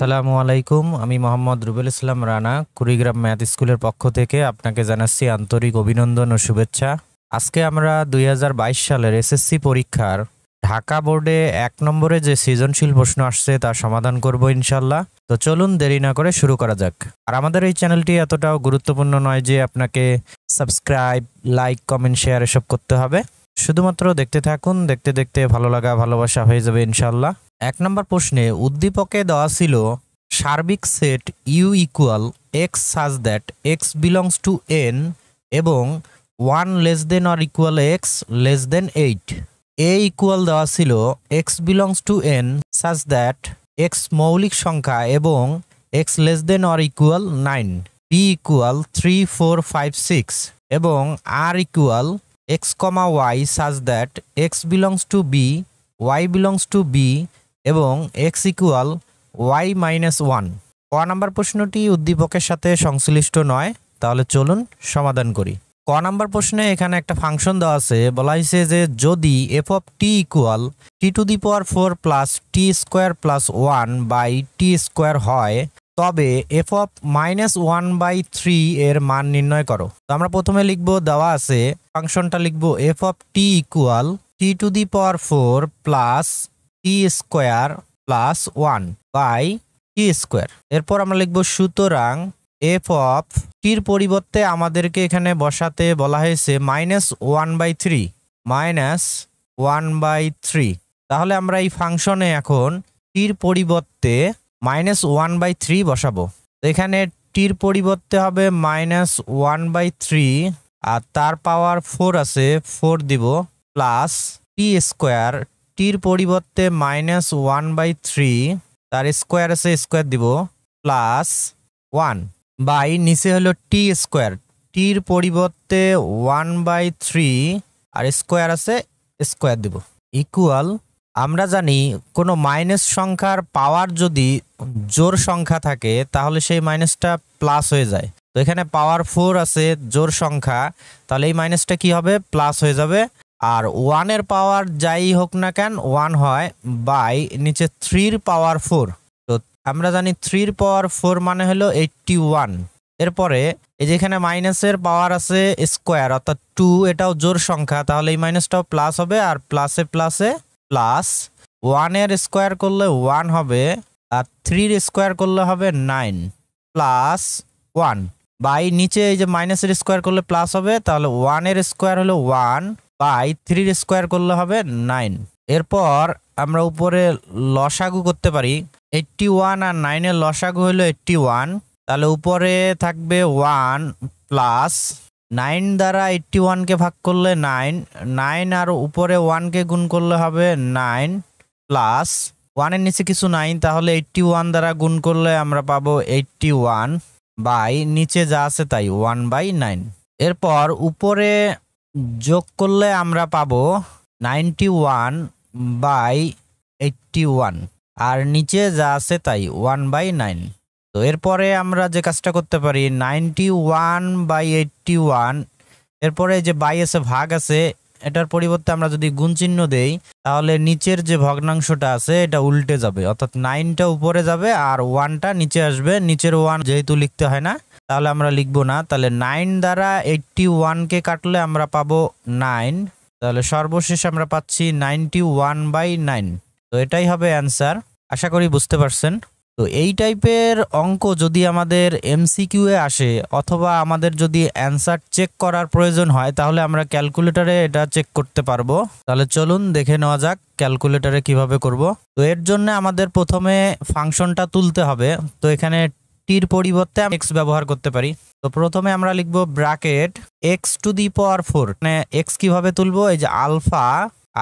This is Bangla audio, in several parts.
সালামু আলাইকুম আমি মোহাম্মদ রুবেল ইসলাম রানা কুড়িগ্রাম ম্যাথ স্কুলের পক্ষ থেকে আপনাকে জানাচ্ছি আন্তরিক অভিনন্দন ও শুভেচ্ছা আজকে আমরা দুই সালের এসএসসি পরীক্ষার ঢাকা বোর্ডে এক নম্বরে যে সৃজনশীল প্রশ্ন আসছে তা সমাধান করব ইনশাল্লাহ তো চলুন দেরি না করে শুরু করা যাক আর আমাদের এই চ্যানেলটি এতটাও গুরুত্বপূর্ণ নয় যে আপনাকে সাবস্ক্রাইব লাইক কমেন্ট শেয়ার এসব করতে হবে শুধুমাত্র দেখতে থাকুন দেখতে দেখতে ভালো লাগা ভালোবাসা হয়ে যাবে ইনশাল্লাহ এক নম্বর প্রশ্নে উদ্দীপকে দেওয়া ছিল সার্বিক set U equal x such that x belongs to N এবং one less than or equal x less than eight A equal দেওয়া ছিল x belongs to N such that x মৌলিক সংখ্যা এবং x less than or equal nine B equal three four five six এবং R equal x comma y such that x belongs to b y belongs to b এবং x equal y minus 1 ক নাম্বার প্রশ্নটি উদ্দীপকের সাথে সংশ্লিষ্ট নয় তাহলে চলুন সমাধান করি ক নাম্বার প্রশ্নে এখানে একটা ফাংশন দেওয়া আছে বলা হয়েছে যে যদি f of t equal t to the power four plus t square plus one by t square হয় তবে f of minus one by three এর মান নির্ণয় করো তো আমরা প্রথমে লিখবো দেওয়া আছে ফাংশনটা লিখব f of t equal t to the power four plus t square plus one by t square এরপর আমরা লিখবো সুতরাং এফ অফ টির পরিবর্তে আমাদেরকে এখানে বসাতে বলা হয়েছে minus one by three minus one by three তাহলে আমরা এই ফাংশনে এখন টির পরিবর্তে মাইনাস ওয়ান বাই থ্রি বসাবো এখানে টির পরিবর্তে হবে মাইনাস ওয়ান বাই থ্রি আর তার পাওয়ার ফোর আছে ফোর দিব প্লাস টি স্কোয়ার টির পরিবর্তে মাইনাস ওয়ান বাই থ্রি তার স্কোয়ার আছে স্কোয়ার দিব প্লাস ওয়ান বাই নিচে হলো টি স্কোয়ার টির পরিবর্তে ওয়ান বাই থ্রি আর স্কোয়ার আছে স্কোয়ার দিব ইকুয়াল আমরা জানি কোনো মাইনাস সংখ্যার পাওয়ার যদি জোর সংখ্যা থাকে তাহলে সেই মাইনাসটা প্লাস হয়ে যায় তো এখানে পাওয়ার ফোর আছে জোর সংখ্যা তাহলে এই মাইনাসটা কি হবে প্লাস হয়ে যাবে আর ওয়ানের পাওয়ার যাই হোক না কেন ওয়ান হয় বাই নিচে থ্রির পাওয়ার ফোর তো আমরা জানি থ্রির পাওয়ার ফোর মানে হলো এইটটি ওয়ান এরপরে এই যেখানে মাইনাসের পাওয়ার আছে স্কোয়ার অর্থাৎ টু এটাও জোর সংখ্যা তাহলে এই মাইনাসটাও প্লাস হবে আর প্লাসে প্লাসে প্লাস ওয়ানের স্কোয়ার করলে ওয়ান হবে আর থ্রির স্কোয়ার করলে হবে নাইন প্লাস ওয়ান বাই নিচে এই যে মাইনাসের স্কোয়ার করলে প্লাস হবে তাহলে ওয়ানের স্কোয়ার হলো ওয়ান বাই থ্রির স্কোয়ার করলে হবে নাইন এরপর আমরা উপরে লসাগু করতে পারি এইটটি ওয়ান আর নাইনের লসাগু হলো এইট্টি ওয়ান তাহলে উপরে থাকবে ওয়ান প্লাস নাইন দ্বারা এইটটি ওয়ানকে ভাগ করলে নাইন নাইন আর উপরে ওয়ানকে গুণ করলে হবে নাইন প্লাস ওয়ানের নিচে কিছু নাই তাহলে এইটটি ওয়ান দ্বারা গুণ করলে আমরা পাবো এইটটি ওয়ান বাই নিচে যা আছে তাই ওয়ান বাই নাইন এরপর উপরে যোগ করলে আমরা পাবো ninety one by eighty one আর নিচে যা আছে তাই ওয়ান বাই নাইন তো এরপরে আমরা যে কাজটা করতে পারি ninety one by eighty one এরপরে যে বাই এসে ভাগ আছে এটার পরিবর্তে আমরা যদি গুণ চিহ্ন দেই তাহলে নিচের যে ভগ্নাংশটা আছে এটা উল্টে যাবে অর্থাৎ নাইনটা উপরে যাবে আর ওয়ানটা নিচে আসবে নিচের ওয়ান যেহেতু লিখতে হয় না তাহলে আমরা লিখবো না তাহলে নাইন দ্বারা এইটটি ওয়ানকে কাটলে আমরা পাবো নাইন তাহলে সর্বশেষ আমরা পাচ্ছি নাইনটি ওয়ান বাই নাইন তো এটাই হবে অ্যান্সার আশা করি বুঝতে পারছেন তো এই টাইপের অঙ্ক যদি আমাদের এমসিকিউ এ আসে অথবা আমাদের যদি অ্যান্সার চেক করার প্রয়োজন হয় তাহলে আমরা ক্যালকুলেটরে এটা চেক করতে পারবো তাহলে চলুন দেখে নেওয়া যাক ক্যালকুলেটরে কিভাবে করব তো এর জন্য আমাদের প্রথমে ফাংশনটা তুলতে হবে তো এখানে টির পরিবর্তে আমি এক্স ব্যবহার করতে পারি তো প্রথমে আমরা লিখব bracket x to the power four মানে এক্স কিভাবে তুলবো এই যে আলফা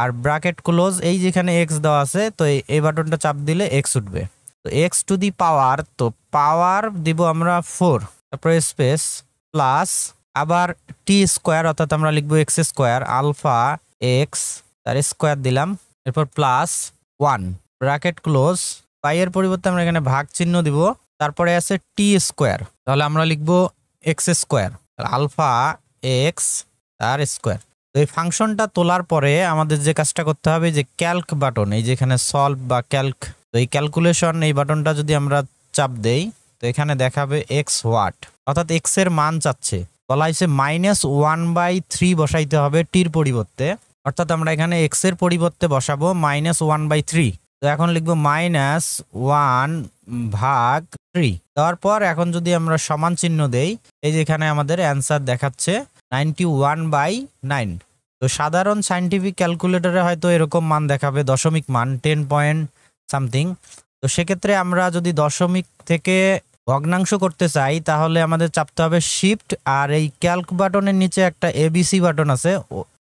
আর ব্র্যাকেট ক্লোজ এই যেখানে এক্স দেওয়া আছে তো এই বাটনটা চাপ দিলে এক্স উঠবে তো এক্স টু দি পাওয়ার তো পাওয়ার দিব আমরা ফোর তারপরে স্পেস প্লাস আবার টি স্কোয়ার অর্থাৎ আমরা লিখবো এক্স স্কোয়ার আলফা এক্স তার স্কোয়ার দিলাম এরপর প্লাস ওয়ান ব্র্যাকেট ক্লোজ এর পরিবর্তে আমরা এখানে ভাগ চিহ্ন দিব তারপরে আছে টি স্কোয়ার তাহলে আমরা লিখব এক্স স্কোয়ার আলফা এক্স তার স্কোয়ার তো এই ফাংশনটা তোলার পরে আমাদের যে কাজটা করতে হবে যে ক্যালক বাটন এই যেখানে সলভ বা ক্যালক তো এই ক্যালকুলেশন এই বাটনটা যদি আমরা চাপ দেই তো এখানে দেখাবে এক্স ওয়াট অর্থাৎ এক্স এর মান চাচ্ছে বলা হয়েছে মাইনাস ওয়ান বাই থ্রি বসাইতে হবে টির পরিবর্তে অর্থাৎ আমরা এখানে এক্স এর পরিবর্তে বসাবো মাইনাস ওয়ান বাই থ্রি তো এখন লিখবো মাইনাস ওয়ান ভাগ থ্রি দেওয়ার পর এখন যদি আমরা সমান চিহ্ন দেই এই যে এখানে আমাদের অ্যান্সার দেখাচ্ছে নাইনটি ওয়ান বাই নাইন তো সাধারণ সাইন্টিফিক ক্যালকুলেটরে হয়তো এরকম মান দেখাবে দশমিক মান টেন পয়েন্ট সামথিং তো সেক্ষেত্রে আমরা যদি দশমিক থেকে ভগ্নাংশ করতে চাই তাহলে আমাদের চাপতে হবে শিফট আর এই ক্যালক বাটনের নিচে একটা এবিসি বাটন আছে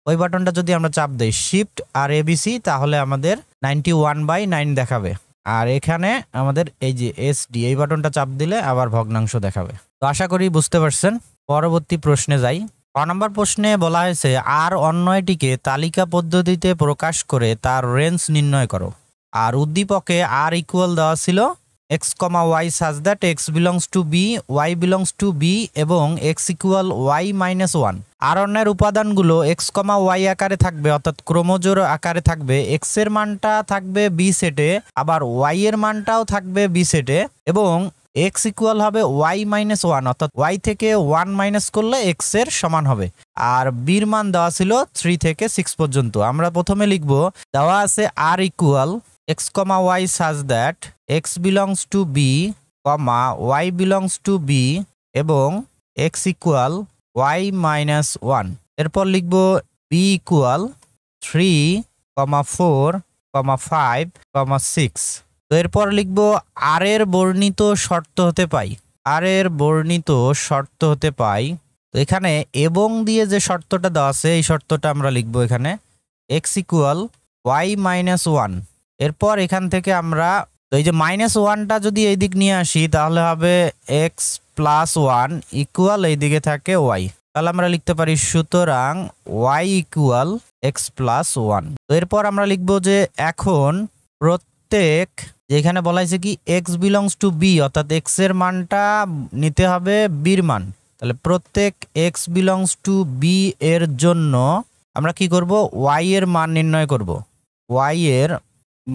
ওই বাটনটা যদি আমরা চাপ দিই শিফট আর এবিসি তাহলে আমাদের নাইনটি ওয়ান বাই নাইন দেখাবে আর এখানে আমাদের এই যে এস ডি এই বাটনটা চাপ দিলে আবার ভগ্নাংশ দেখাবে তো আশা করি বুঝতে পারছেন পরবর্তী প্রশ্নে যাই ক নম্বর প্রশ্নে বলা হয়েছে আর অন্যয়টিকে তালিকা পদ্ধতিতে প্রকাশ করে তার রেঞ্জ নির্ণয় করো আর উদ্দীপকে আর ইকুয়াল দেওয়া ছিল x comma y such that x belongs to B y belongs to B এবং x equal y minus one আর অন্যের উপাদানগুলো এক্স কমা ওয়াই আকারে থাকবে অর্থাৎ ক্রোমোজোর আকারে থাকবে এক্স এর মানটা থাকবে বি সেটে আবার ওয়াই এর মানটাও থাকবে বি সেটে এবং এক্স ইকুয়াল হবে ওয়াই মাইনাস ওয়ান অর্থাৎ ওয়াই থেকে ওয়ান মাইনাস করলে এক্স এর সমান হবে আর বির মান দেওয়া ছিল থ্রি থেকে সিক্স পর্যন্ত আমরা প্রথমে লিখব দেওয়া আছে R equal x comma y such that x belongs to b comma y belongs to b এবং x equal y minus 1 এরপর লিখব b equal 3 comma 4 comma 5 comma 6 তো এরপর লিখব r এর বর্ণিত শর্ত হতে পাই r এর বর্ণিত শর্ত হতে পাই তো এখানে এবং দিয়ে যে শর্তটা দেওয়া আছে এই শর্তটা আমরা লিখব এখানে x equal y minus 1 এরপর এখান থেকে আমরা এই যে মাইনাস ওয়ানটা যদি এই দিক নিয়ে আসি তাহলে হবে এক্স প্লাস ওয়ান ইকুয়াল এই দিকে থাকে ওয়াই তাহলে আমরা লিখতে পারি সুতরাং y equal x plus one তো এরপর আমরা লিখব যে এখন প্রত্যেক যেখানে বলা হয়েছে কি এক্স বিলংস টু বি অর্থাৎ এক্স এর মানটা নিতে হবে বির মান তাহলে প্রত্যেক এক্স বিলংস টু বি এর জন্য আমরা কি করব ওয়াই এর মান নির্ণয় করব ওয়াই এর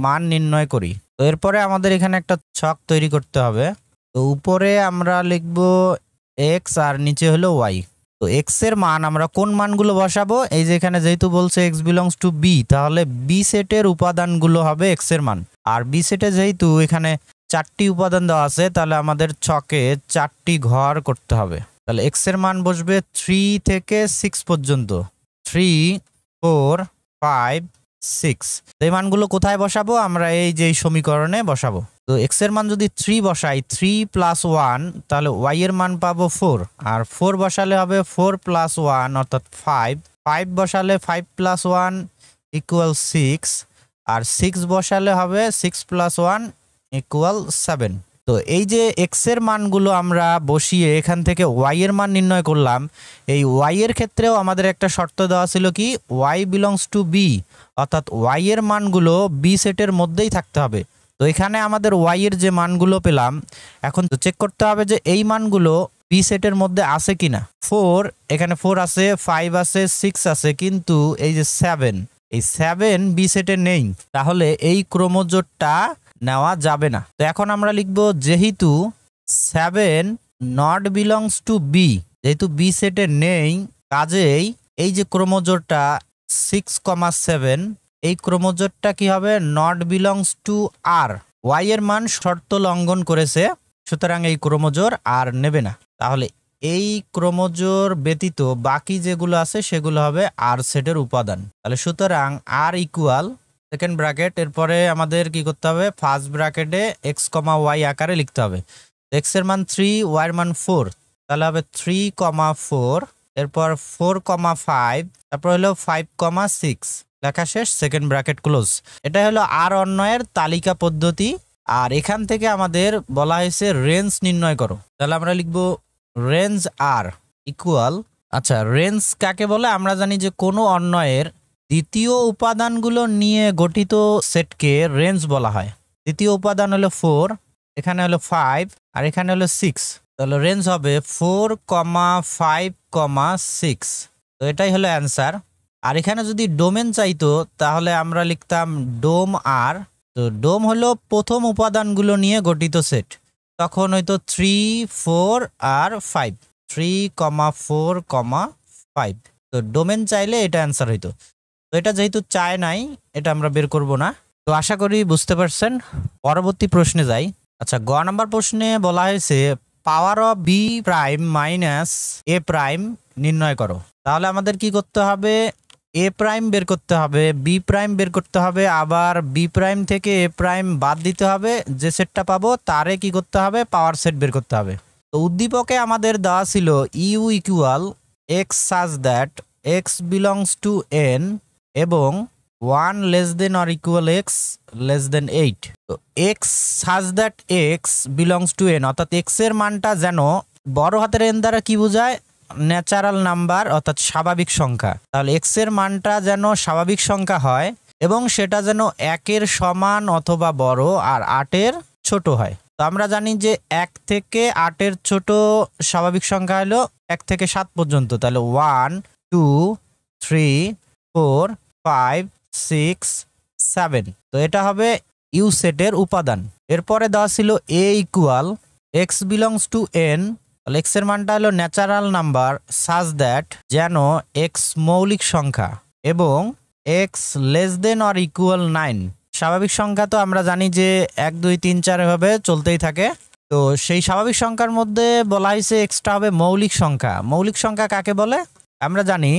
মান নির্ণয় করি তো এরপরে আমাদের এখানে একটা ছক তৈরি করতে হবে তো উপরে আমরা লিখব এক্স আর নিচে হলো ওয়াই তো এক্স এর মান আমরা কোন মানগুলো বসাবো এই যে এখানে যেহেতু বলছে এক্স বিলংস টু বি তাহলে বি সেটের উপাদানগুলো হবে এক্স এর মান আর বি সেটে যেহেতু এখানে চারটি উপাদান দেওয়া আছে তাহলে আমাদের ছকে চারটি ঘর করতে হবে তাহলে এক্স এর মান বসবে থ্রি থেকে সিক্স পর্যন্ত থ্রি ফোর ফাইভ সিক্স তো এই মানগুলো কোথায় বসাবো আমরা এই যে সমীকরণে বসাবো তো এক্স এর মান যদি থ্রি বসাই থ্রি প্লাস ওয়ান তাহলে ওয়াই এর মান পাবো ফোর আর ফোর বসালে হবে ফোর প্লাস ওয়ান অর্থাৎ ফাইভ ফাইভ বসালে five plus one equal six আর সিক্স বসালে হবে six plus one equal seven তো এই যে এক্সের মানগুলো আমরা বসিয়ে এখান থেকে ওয়াই এর মান নির্ণয় করলাম এই ওয়াই এর ক্ষেত্রেও আমাদের একটা শর্ত দেওয়া ছিল কি ওয়াই বিলংস টু বি অর্থাৎ ওয়াই এর মানগুলো বি সেটের মধ্যেই থাকতে হবে তো এখানে আমাদের ওয়াই এর যে মানগুলো পেলাম এখন তো চেক করতে হবে যে এই মানগুলো বি সেটের মধ্যে আছে কিনা ফোর এখানে ফোর আছে ফাইভ আছে সিক্স আছে কিন্তু এই যে সেভেন এই সেভেন বি সেটে নেই তাহলে এই ক্রোমোজোটটা নেওয়া যাবে না তো এখন আমরা লিখব যেহেতু seven not belongs to B যেহেতু বি সেটে নেই কাজেই এই যে ক্রোমোজোরটা সিক্স কমা সেভেন এই ক্রোমোজোরটা কি হবে নট বিলংস টু আর ওয়াই এর মান শর্ত লঙ্ঘন করেছে সুতরাং এই ক্রোমোজোর আর নেবে না তাহলে এই ক্রোমোজোর ব্যতীত বাকি যেগুলো আছে সেগুলো হবে আর সেটের উপাদান তাহলে সুতরাং আর ইকুয়াল সেকেন্ড ব্র্যাকেট এরপরে আমাদের কি করতে হবে ফার্স্ট ব্র্যাকেটে এক্স কমা ওয়াই আকারে লিখতে হবে এক্সের মান থ্রি ওয়াইয়ের মান ফোর তাহলে হবে থ্রি কমা ফোর এরপর ফোর কমা ফাইভ তারপর হলো ফাইভ কমা সিক্স লেখা শেষ সেকেন্ড ব্র্যাকেট ক্লোজ এটা হলো আর অন্যয়ের তালিকা পদ্ধতি আর এখান থেকে আমাদের বলা হয়েছে রেঞ্জ নির্ণয় করো তাহলে আমরা লিখব রেঞ্জ আর ইকুয়াল আচ্ছা রেঞ্জ কাকে বলে আমরা জানি যে কোনো অন্যয়ের দ্বিতীয় উপাদানগুলো নিয়ে গঠিত সেটকে রেঞ্জ বলা হয় দ্বিতীয় উপাদান হলো ফোর এখানে হলো ফাইভ আর এখানে হলো সিক্স তাহলে রেঞ্জ হবে four comma five comma six তো এটাই হলো অ্যান্সার আর এখানে যদি ডোমেন চাইতো তাহলে আমরা লিখতাম ডোম আর তো ডোম হলো প্রথম উপাদানগুলো নিয়ে গঠিত সেট তখন হয়তো থ্রি ফোর আর five three comma four comma five তো ডোমেন চাইলে এটা অ্যান্সার হইতো তো এটা যেহেতু চায় নাই এটা আমরা বের করব না তো আশা করি বুঝতে পারছেন পরবর্তী প্রশ্নে যাই আচ্ছা গ নাম্বার প্রশ্নে বলা হয়েছে power of B prime minus A prime নির্ণয় করো তাহলে আমাদের কি করতে হবে এ প্রাইম বের করতে হবে বি প্রাইম বের করতে হবে আবার বি প্রাইম থেকে এ প্রাইম বাদ দিতে হবে যে সেটটা পাবো তারে কি করতে হবে পাওয়ার সেট বের করতে হবে তো উদ্দীপকে আমাদের দেওয়া ছিল U equal x such that x belongs to N এবং one less than or equal x less than eight তো x such that x belongs to N অর্থাৎ এক্সের মানটা যেন বড় হাতের এন দ্বারা কি বোঝায় ন্যাচারাল নাম্বার অর্থাৎ স্বাভাবিক সংখ্যা তাহলে এক্সের মানটা যেন স্বাভাবিক সংখ্যা হয় এবং সেটা যেন একের সমান অথবা বড় আর আটের ছোট হয় তো আমরা জানি যে এক থেকে আটের ছোট স্বাভাবিক সংখ্যা হলো এক থেকে সাত পর্যন্ত তাহলে one two three four five six seven তো এটা হবে ইউ সেটের উপাদান এরপরে দেওয়া ছিল A equal x belongs to N এক্সের মানটা হলো ন্যাচারাল নাম্বার সাজ দ্যাট যেন এক্স মৌলিক সংখ্যা এবং x less than or equal nine স্বাভাবিক সংখ্যা তো আমরা জানি যে এক দুই তিন চার এভাবে চলতেই থাকে তো সেই স্বাভাবিক সংখ্যার মধ্যে বলা হয়েছে এক্সটা হবে মৌলিক সংখ্যা মৌলিক সংখ্যা কাকে বলে আমরা জানি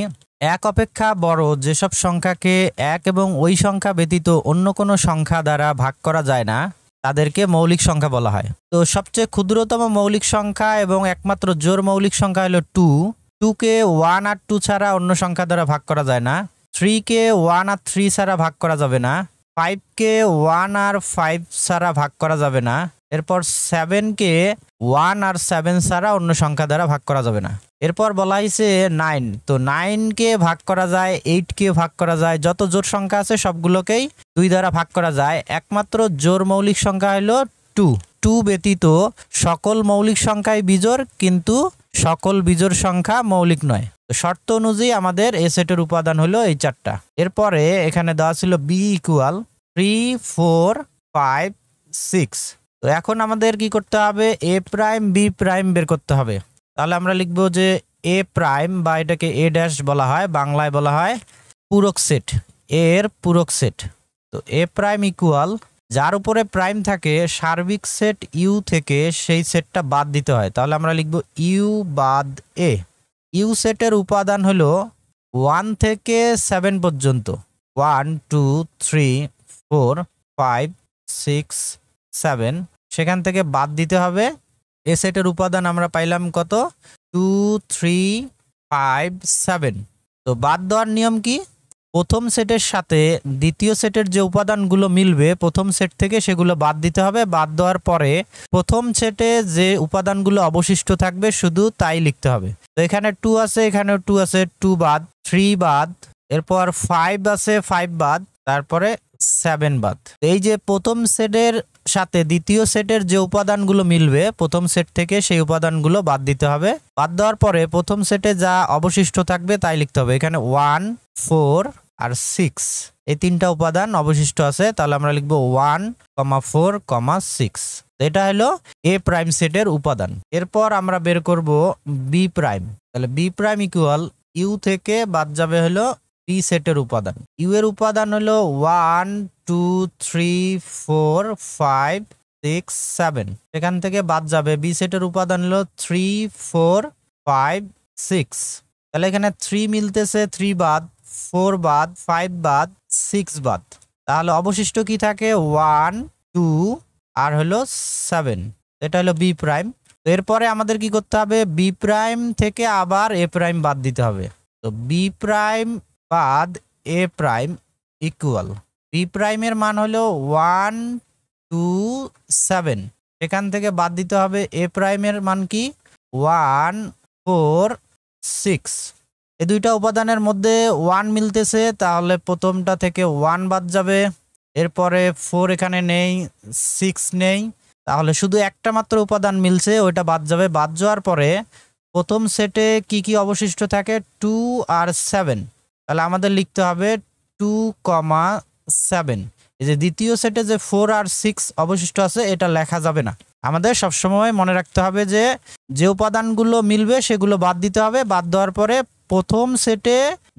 এক অপেক্ষা বড় যেসব সংখ্যাকে এক এবং ওই সংখ্যা ব্যতীত অন্য কোনো সংখ্যা দ্বারা ভাগ করা যায় না তাদেরকে মৌলিক সংখ্যা বলা হয় তো সবচেয়ে ক্ষুদ্রতম মৌলিক সংখ্যা এবং একমাত্র জোর মৌলিক সংখ্যা হলো টু টুকে ওয়ান আর টু ছাড়া অন্য সংখ্যা দ্বারা ভাগ করা যায় না থ্রিকে ওয়ান আর থ্রি ছাড়া ভাগ করা যাবে না ফাইভকে ওয়ান আর ফাইভ ছাড়া ভাগ করা যাবে না এরপর সেভেনকে ওয়ান আর সেভেন ছাড়া অন্য সংখ্যা দ্বারা ভাগ করা যাবে না এরপর বলা হয়েছে নাইন তো নাইনকে ভাগ করা যায় এইটকে ভাগ করা যায় যত জোর সংখ্যা আছে সবগুলোকেই দুই দ্বারা ভাগ করা যায় একমাত্র জোর মৌলিক সংখ্যা হলো টু টু ব্যতীত সকল মৌলিক সংখ্যাই বিজোর কিন্তু সকল বিজোর সংখ্যা মৌলিক নয় শর্ত অনুযায়ী আমাদের এ সেটের উপাদান হলো এই চারটা এরপরে এখানে দেওয়া ছিল B equal three four five six তো এখন আমাদের কি করতে হবে এ প্রাইম বি প্রাইম বের করতে হবে তাহলে আমরা লিখব যে এ প্রাইম বা এটাকে এ ড্যাশ বলা হয় বাংলায় বলা হয় পুরক সেট এর পুরক সেট তো এ প্রাইম ইকুয়াল যার উপরে প্রাইম থাকে সার্বিক সেট ইউ থেকে সেই সেটটা বাদ দিতে হয় তাহলে আমরা লিখব ইউ বাদ এ ইউ সেটের উপাদান হলো ওয়ান থেকে সেভেন পর্যন্ত one two three four five six seven সেখান থেকে বাদ দিতে হবে এ সেটের উপাদান আমরা পাইলাম কত টু থ্রি ফাইভ সেভেন তো বাদ দেওয়ার নিয়ম কি প্রথম সেটের সাথে দ্বিতীয় সেটের যে উপাদানগুলো মিলবে প্রথম সেট থেকে সেগুলো বাদ দিতে হবে বাদ দেওয়ার পরে প্রথম সেটে যে উপাদানগুলো অবশিষ্ট থাকবে শুধু তাই লিখতে হবে তো এখানে টু আছে এখানে টু আছে টু বাদ থ্রি বাদ এরপর ফাইভ আছে ফাইভ বাদ তারপরে সেভেন বাদ এই যে প্রথম সেটের সাথে দ্বিতীয় সেটের যে উপাদানগুলো মিলবে প্রথম সেট থেকে সেই উপাদানগুলো বাদ দিতে হবে বাদ দেওয়ার পরে প্রথম সেটে যা অবশিষ্ট থাকবে তাই লিখতে হবে এখানে ওয়ান ফোর আর সিক্স এই তিনটা উপাদান অবশিষ্ট আছে তাহলে আমরা লিখবো one comma four comma six এটা হলো এ প্রাইম সেটের উপাদান এরপর আমরা বের করব বি প্রাইম তাহলে বি প্রাইম ইকুয়াল ইউ থেকে বাদ যাবে হলো বি সেটের উপাদান ইউ এর উপাদান হলো one two three four five six seven এখান থেকে বাদ যাবে বি সেটের উপাদান হলো থ্রি ফোর ফাইভ সিক্স তাহলে এখানে থ্রি মিলতেছে থ্রি বাদ ফোর বাদ ফাইভ বাদ সিক্স বাদ তাহলে অবশিষ্ট কি থাকে ওয়ান টু আর হলো সেভেন এটা হলো বি প্রাইম এরপরে আমাদের কি করতে হবে বি প্রাইম থেকে আবার এ প্রাইম বাদ দিতে হবে তো বি প্রাইম বাদ এ প্রাইম ইকুয়াল বি প্রাইমের মান হলো ওয়ান টু সেভেন এখান থেকে বাদ দিতে হবে এ প্রাইমের মান কি ওয়ান ফোর সিক্স এই দুইটা উপাদানের মধ্যে ওয়ান মিলতেছে তাহলে প্রথমটা থেকে ওয়ান বাদ যাবে এরপরে ফোর এখানে নেই সিক্স নেই তাহলে শুধু একটা মাত্র উপাদান মিলছে ওইটা বাদ যাবে বাদ যাওয়ার পরে প্রথম সেটে কি কি অবশিষ্ট থাকে টু আর সেভেন তাহলে আমাদের লিখতে হবে টু কমা সেভেন এই যে দ্বিতীয় সেটে যে ফোর আর সিক্স অবশিষ্ট আছে এটা লেখা যাবে না আমাদের সবসময় মনে রাখতে হবে যে যে উপাদানগুলো মিলবে সেগুলো বাদ দিতে হবে বাদ দেওয়ার পরে প্রথম সেটে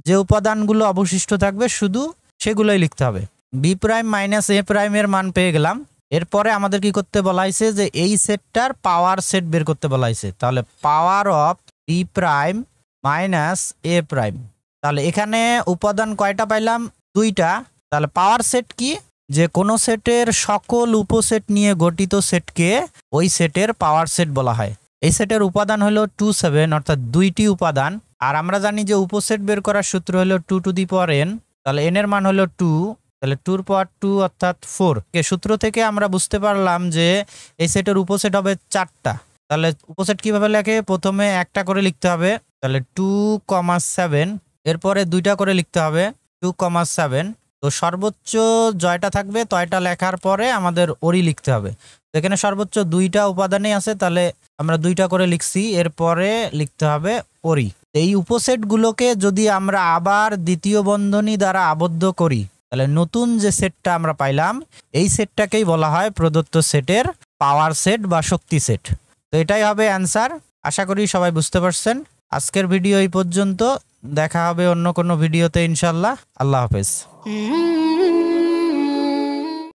যে উপাদানগুলো অবশিষ্ট থাকবে শুধু সেগুলোই লিখতে হবে বি প্রাইম মাইনাস এ প্রাইমের মান পেয়ে গেলাম এরপরে আমাদের কি করতে বলা হয়েছে যে এই সেটটার পাওয়ার সেট বের করতে বলা হয়েছে তাহলে power of B prime minus A prime তাহলে এখানে উপাদান কয়টা পাইলাম দুইটা তাহলে পাওয়ার সেট কি যে কোনো সেটের সকল উপসেট নিয়ে গঠিত সেটকে ওই সেটের পাওয়ার সেট বলা হয় এই সেটের উপাদান হলো টু সেভেন অর্থাৎ দুইটি উপাদান আর আমরা জানি যে উপসেট বের করার সূত্র হলো two to the power N তাহলে এন এর মান হলো টু তাহলে টুর পাওয়ার টু অর্থাৎ ফোর সূত্র থেকে আমরা বুঝতে পারলাম যে এই সেটের উপসেট হবে চারটা তাহলে উপসেট কিভাবে লেখে প্রথমে একটা করে লিখতে হবে তাহলে টু কমা সেভেন এরপরে দুইটা করে লিখতে হবে টু কমা সেভেন তো সর্বোচ্চ জয়টা থাকবে তয়টা লেখার পরে আমাদের ওরি লিখতে হবে এখানে সর্বোচ্চ দুইটা উপাদানই আছে তাহলে আমরা দুইটা করে লিখছি এরপরে লিখতে হবে ওরি এই উপসেটগুলোকে যদি আমরা আবার দ্বিতীয় বন্ধনী দ্বারা আবদ্ধ করি তাহলে নতুন যে সেটটা আমরা পাইলাম এই সেটটাকেই বলা হয় প্রদত্ত সেটের পাওয়ার সেট বা শক্তি সেট তো এটাই হবে অ্যান্সার আশা করি সবাই বুঝতে পারছেন আজকের ভিডিও এই পর্যন্ত দেখা হবে অন্য কোনো ভিডিওতে ইনশাল্লাহ আল্লাহ হাফেজ